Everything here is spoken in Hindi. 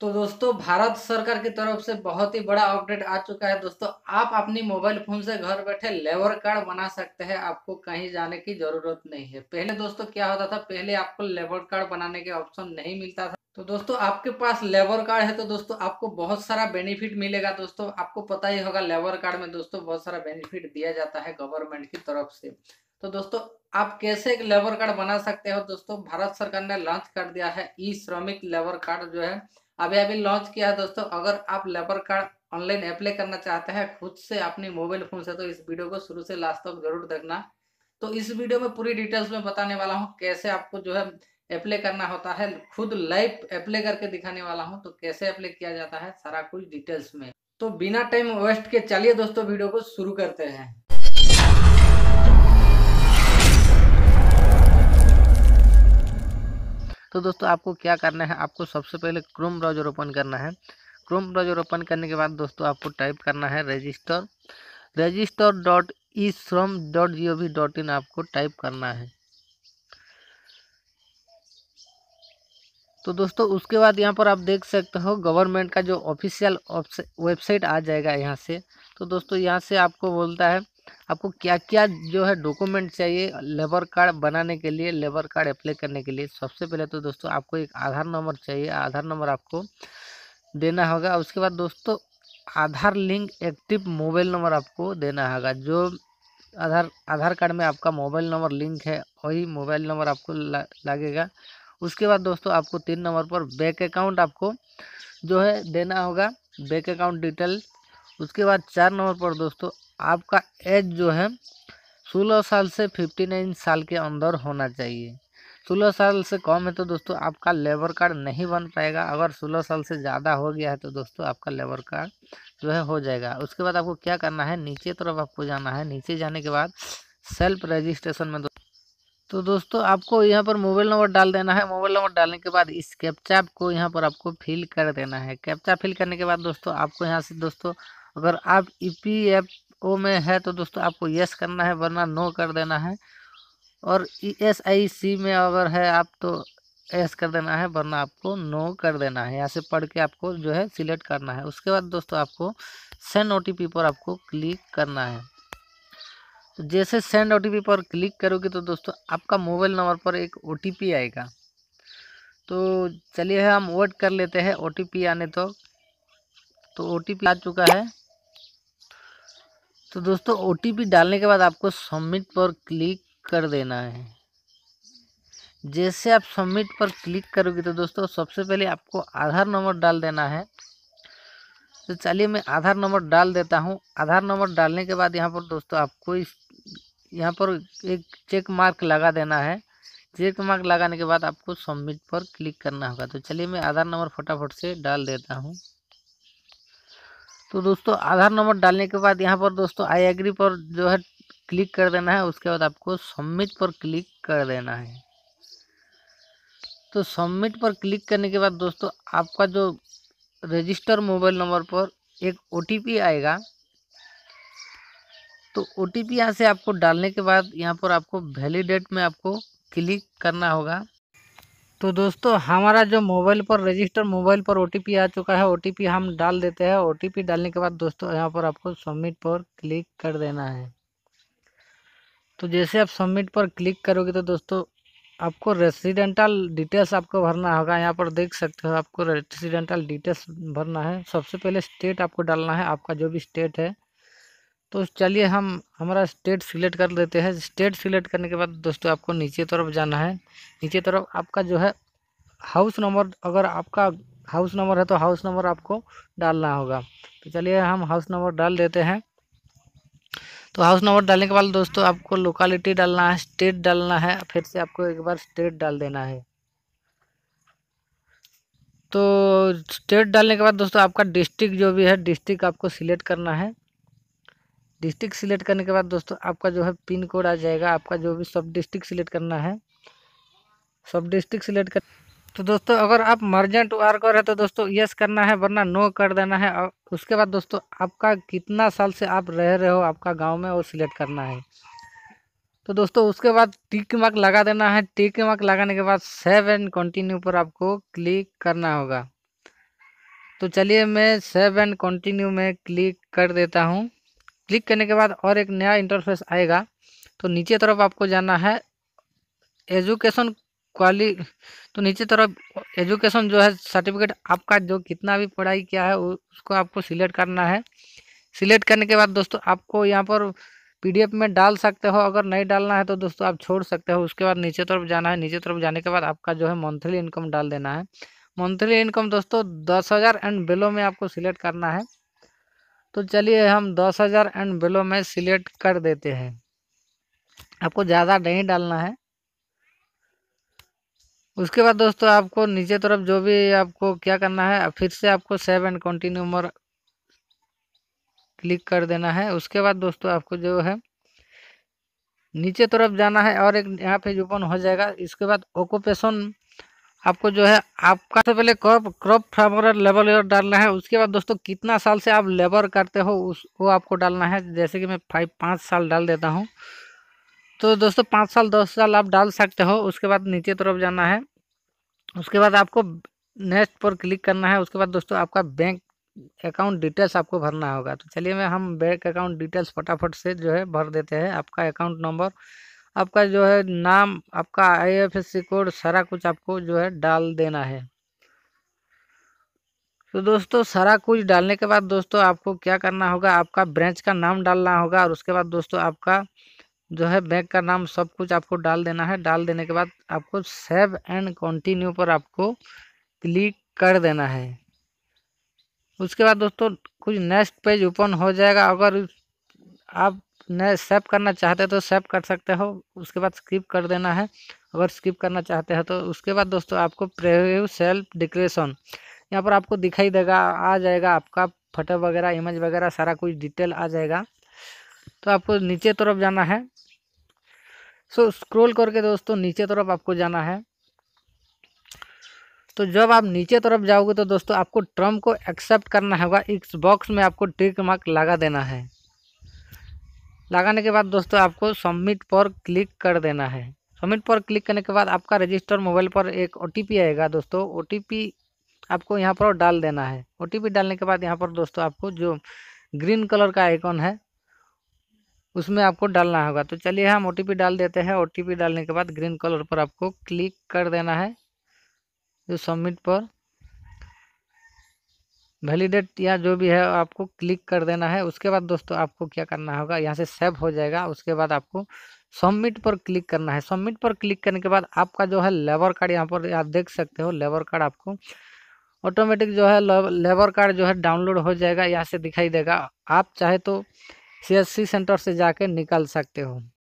तो दोस्तों भारत सरकार की तरफ से बहुत ही बड़ा अपडेट आ चुका है दोस्तों आप अपनी मोबाइल फोन से घर बैठे लेबर कार्ड बना सकते हैं आपको कहीं जाने की जरूरत नहीं है पहले दोस्तों क्या होता था पहले आपको लेबर कार्ड बनाने के ऑप्शन नहीं मिलता था तो दोस्तों आपके पास लेबर कार्ड है तो दोस्तों आपको बहुत सारा बेनिफिट मिलेगा दोस्तों आपको पता ही होगा लेबर कार्ड में दोस्तों बहुत सारा बेनिफिट दिया जाता है गवर्नमेंट की तरफ से तो दोस्तों आप कैसे एक लेबर कार्ड बना सकते हो दोस्तों भारत सरकार ने लॉन्च कर दिया है ई श्रमिक लेबर कार्ड जो है अभी अभी लॉन्च किया दोस्तों अगर आप लेबर कार्ड ऑनलाइन अप्लाई करना चाहते हैं खुद से अपने मोबाइल फोन से तो इस वीडियो को शुरू से लास्ट तक जरूर देखना तो इस वीडियो में पूरी डिटेल्स में बताने वाला हूँ कैसे आपको जो है अप्लाई करना होता है खुद लाइव अप्लाई करके दिखाने वाला हूँ तो कैसे अप्लाई किया जाता है सारा कुछ डिटेल्स में तो बिना टाइम वेस्ट के चलिए दोस्तों वीडियो को शुरू करते हैं तो दोस्तों आपको क्या करना है आपको सबसे पहले क्रोम ब्राउजर ओपन करना है क्रोम ब्राउजर ओपन करने के बाद दोस्तों आपको टाइप करना है register register dot e Shram dot G O V dot in आपको टाइप करना है तो दोस्तों उसके बाद यहाँ पर आप देख सकते हो गवर्नमेंट का जो ऑफिशियल वेबसाइट आ जाएगा यहाँ से तो दोस्तों यहाँ से आपको बोलता है आपको क्या क्या जो है डॉक्यूमेंट चाहिए लेबर कार्ड बनाने के लिए लेबर कार्ड अप्लाई करने के लिए सबसे पहले तो दोस्तों आपको एक आधार नंबर चाहिए आधार नंबर आपको देना होगा उसके बाद दोस्तों Aadhaar link active mobile number आपको देना होगा जो आधार आधार कार्ड में आपका मोबाइल नंबर लिंक है वही मोबाइल नंबर आपको ला, लगेगा उसके बाद दोस्तों आपको तीन नंबर पर बैंक अकाउंट आपको जो है देना होगा बैंक अकाउंट डिटेल उसके बाद चार नंबर पर दोस्तों आपका एज जो है सोलह साल से फिफ्टी नाइन साल के अंदर होना चाहिए सोलह साल से कम है तो दोस्तों आपका लेबर कार्ड नहीं बन पाएगा अगर सोलह साल से ज़्यादा हो गया है तो दोस्तों आपका लेबर कार्ड जो है हो जाएगा उसके बाद आपको क्या करना है नीचे तरफ आपको जाना है नीचे जाने के बाद सेल्फ रजिस्ट्रेशन में तो दोस्तों आपको यहाँ पर मोबाइल नंबर डाल देना है मोबाइल नंबर डालने के बाद इस कैप्चा को यहाँ पर आपको फिल कर देना है कैप्चा फिल करने के बाद दोस्तों आपको यहाँ से दोस्तों अगर आप ई पी एफ ओ में है तो दोस्तों आपको यस करना है वरना नो कर देना है और ई एस आई सी में अगर है आप तो एस कर देना है वरना आपको नो कर देना है यहाँ से पढ़ के आपको जो है सिलेक्ट करना है उसके बाद दोस्तों आपको सेंड ओ पर आपको क्लिक करना है तो जैसे सेंड ओ पर क्लिक करोगे तो दोस्तों आपका मोबाइल नंबर पर एक ओ आएगा तो चलिए हम वेट कर लेते हैं ओ आने तक तो ओ आ चुका है तो दोस्तों ओ डालने के बाद आपको सबमिट पर क्लिक कर देना है जैसे आप सबमिट पर क्लिक करोगे तो दोस्तों सबसे पहले आपको आधार नंबर डाल देना है तो चलिए मैं आधार नंबर डाल देता हूँ आधार नंबर डालने के बाद यहाँ पर दोस्तों आपको इस यहाँ पर एक चेक मार्क लगा देना है चेक मार्क लगाने के बाद आपको सबमिट पर क्लिक करना होगा तो चलिए मैं आधार नंबर फटाफट से डाल देता हूँ तो दोस्तों आधार नंबर डालने के बाद यहाँ पर दोस्तों आई एग्री पर जो है क्लिक कर देना है उसके बाद आपको सबमिट पर क्लिक कर देना है तो सबमिट पर क्लिक करने के बाद दोस्तों आपका जो रजिस्टर मोबाइल नंबर पर एक ओ आएगा तो ओ टी पी यहाँ से आपको डालने के बाद यहाँ पर आपको वैलिडेट में आपको क्लिक करना होगा तो दोस्तों हमारा जो मोबाइल पर रजिस्टर मोबाइल पर ओ आ चुका है ओ हम डाल देते हैं ओ डालने के बाद दोस्तों यहाँ पर आपको सबमिट पर क्लिक कर देना है तो जैसे आप सबमिट पर क्लिक करोगे तो दोस्तों आपको रेसिडेंटल डिटेल्स आपको भरना होगा यहाँ पर देख सकते हो आपको रेसिडेंटल डिटेल्स भरना है सबसे पहले स्टेट आपको डालना है आपका जो भी स्टेट है तो चलिए हम हमारा स्टेट सिलेक्ट कर लेते हैं स्टेट सिलेक्ट करने के बाद दोस्तों आपको नीचे तरफ जाना है नीचे तरफ आपका जो है हाउस नंबर अगर आपका हाउस नंबर है तो हाउस नंबर आपको डालना होगा तो चलिए हम हाउस नंबर डाल देते हैं तो हाउस नंबर डालने के बाद दोस्तों आपको लोकालिटी डालना है स्टेट डालना है फिर से आपको एक बार स्टेट डाल देना है तो स्टेट डालने के बाद दोस्तों आपका डिस्ट्रिक्ट जो भी है डिस्ट्रिक्ट आपको सिलेक्ट करना है डिस्ट्रिक्ट सिलेक्ट करने के बाद दोस्तों आपका जो है पिन कोड आ जाएगा आपका जो भी सब डिस्ट्रिक्ट सिलेक्ट करना है सब डिस्ट्रिक्ट सिलेक्ट कर तो दोस्तों अगर आप मर्जेंट वर्कर है तो दोस्तों यस करना है वरना नो कर देना है और उसके बाद दोस्तों आपका कितना साल से आप रह रहे हो आपका गांव में वो सिलेक्ट करना है तो दोस्तों उसके बाद टिक मार्क लगा देना है टिक मार्क लगाने के बाद सेव एंड कंटिन्यू पर आपको क्लिक करना होगा तो चलिए मैं सेव एंड कंटिन्यू में क्लिक कर देता हूँ क्लिक करने के बाद और एक नया इंटरफेस आएगा तो नीचे तरफ आपको जाना है एजुकेशन क्वाली तो नीचे तरफ एजुकेशन जो है सर्टिफिकेट आपका जो कितना भी पढ़ाई किया है उसको आपको सिलेक्ट करना है सिलेक्ट करने के बाद दोस्तों आपको यहाँ पर पीडीएफ में डाल सकते हो अगर नहीं डालना है तो दोस्तों आप छोड़ सकते हो उसके बाद नीचे तरफ जाना है नीचे तरफ जाने के बाद आपका जो है मंथली इनकम डाल देना है मंथली इनकम दोस्तों दस हज़ार एंड बिलो में आपको सिलेक्ट करना है तो चलिए हम दस हज़ार एंड बिलो में सिलेक्ट कर देते हैं आपको ज़्यादा नहीं डालना है उसके बाद दोस्तों आपको नीचे तरफ जो भी आपको क्या करना है फिर से आपको save and continue more click कर देना है उसके बाद दोस्तों आपको जो है नीचे तरफ जाना है और एक यहाँ पे ओपन हो जाएगा इसके बाद ऑकुपेशन आपको जो है आपका सबसे पहले crop crop farmer labour labour डालना है उसके बाद दोस्तों कितना साल से आप लेबर करते हो उस वो आपको डालना है जैसे कि मैं फाइव पाँच साल डाल देता हूँ तो दोस्तों पाँच साल दस साल आप डाल सकते हो उसके बाद नीचे तरफ जाना है उसके बाद आपको नेक्स्ट पर क्लिक करना है उसके बाद दोस्तों आपका बैंक अकाउंट डिटेल्स आपको भरना होगा तो चलिए मैं हम बैंक अकाउंट डिटेल्स फटाफट से जो है भर देते हैं आपका अकाउंट नंबर आपका जो है नाम आपका आईएफएससी कोड सारा कुछ आपको जो है डाल देना है तो दोस्तों सारा कुछ डालने के बाद दोस्तों आपको क्या करना होगा आपका ब्रांच का नाम डालना होगा और उसके बाद दोस्तों आपका जो है बैंक का नाम सब कुछ आपको डाल देना है डाल देने के बाद आपको सेव एंड कंटिन्यू पर आपको क्लिक कर देना है उसके बाद दोस्तों कुछ नेक्स्ट पेज ओपन हो जाएगा अगर आप न सेव करना चाहते हो तो सेव कर सकते हो उसके बाद स्किप कर देना है अगर स्किप करना चाहते हो तो उसके बाद दोस्तों आपको प्रेव्यू सेल्फ डिक्रेशन यहाँ पर आपको दिखाई देगा आ जाएगा आपका फोटो वगैरह इमेज वगैरह सारा कुछ डिटेल आ जाएगा तो आपको नीचे तरफ जाना है सो so, स्क्रॉल करके दोस्तों नीचे तरफ आपको जाना है तो जब आप नीचे तरफ जाओगे तो दोस्तों आपको ट्रम्प को एक्सेप्ट करना होगा इस बॉक्स में आपको टिक मार्क लगा देना है लगाने के बाद दोस्तों आपको सबमिट पर क्लिक कर देना है सबमिट पर क्लिक करने के बाद आपका रजिस्टर मोबाइल पर एक ओ आएगा दोस्तों ओ आपको यहाँ पर डाल देना है ओ डालने के बाद यहाँ पर दोस्तों आपको जो ग्रीन कलर का आइकॉन है उसमें आपको डालना होगा तो चलिए हम ओ डाल देते हैं ओ डालने के बाद ग्रीन कलर पर आपको क्लिक कर देना है जो सबमिट पर वैलिडेट या जो भी है आपको क्लिक कर देना है उसके बाद दोस्तों आपको क्या करना होगा यहाँ से सेव हो जाएगा उसके बाद आपको सबमिट पर क्लिक करना है सबमिट पर क्लिक करने के बाद आपका जो है लेबर कार्ड यहाँ पर आप देख सकते हो लेबर कार्ड आपको ऑटोमेटिक जो है लेबर कार्ड जो है डाउनलोड हो जाएगा यहाँ से दिखाई देगा आप चाहे तो सी सेंटर से जाके निकाल सकते हो